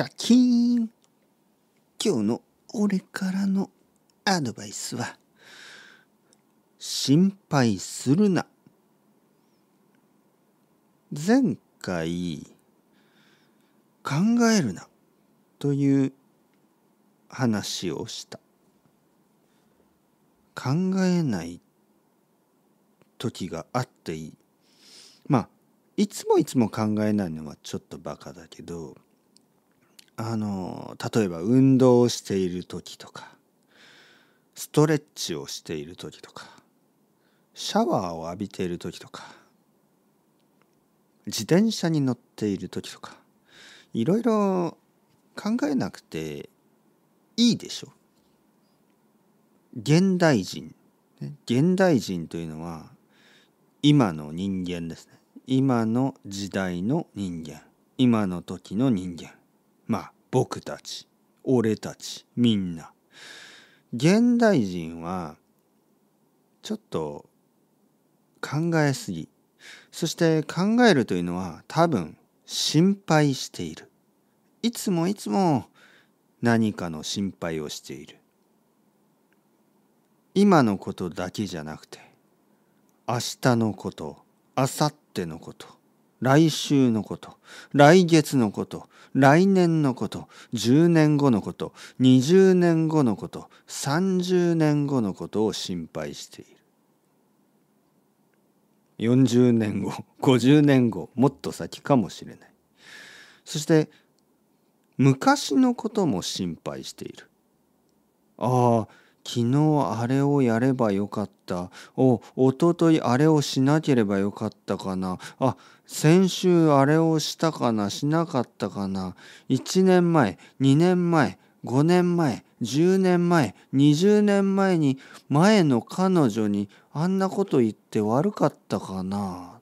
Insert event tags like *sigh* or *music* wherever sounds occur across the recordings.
シャキーン今日の俺からのアドバイスは心配するな前回考えるなという話をした考えない時があっていいまあいつもいつも考えないのはちょっとバカだけどあの例えば運動をしている時とかストレッチをしている時とかシャワーを浴びている時とか自転車に乗っている時とかいろいろ考えなくていいでしょ現代人現代人というのは今の人間ですね今の時代の人間今の時の人間まあ僕たち俺たちみんな現代人はちょっと考えすぎそして考えるというのは多分心配しているいつもいつも何かの心配をしている今のことだけじゃなくて明日のこと明後日のこと来週のこと来月のこと来年のこと10年後のこと20年後のこと30年後のことを心配している40年後50 *laughs* 年後もっと先かもしれないそして昔のことも心配しているああ昨日あれをやればよかったおとといあれをしなければよかったかなあ先週あれをしたかなしなかったかな1年前2年前5年前10年前20年前に前の彼女にあんなこと言って悪かったかな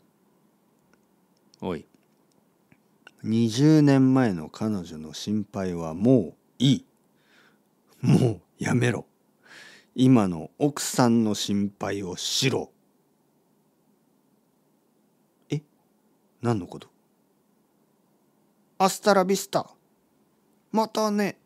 おい20年前の彼女の心配はもういいもうやめろ今の奥さんの心配をしろ。え何のことアスタラビスタ。またね。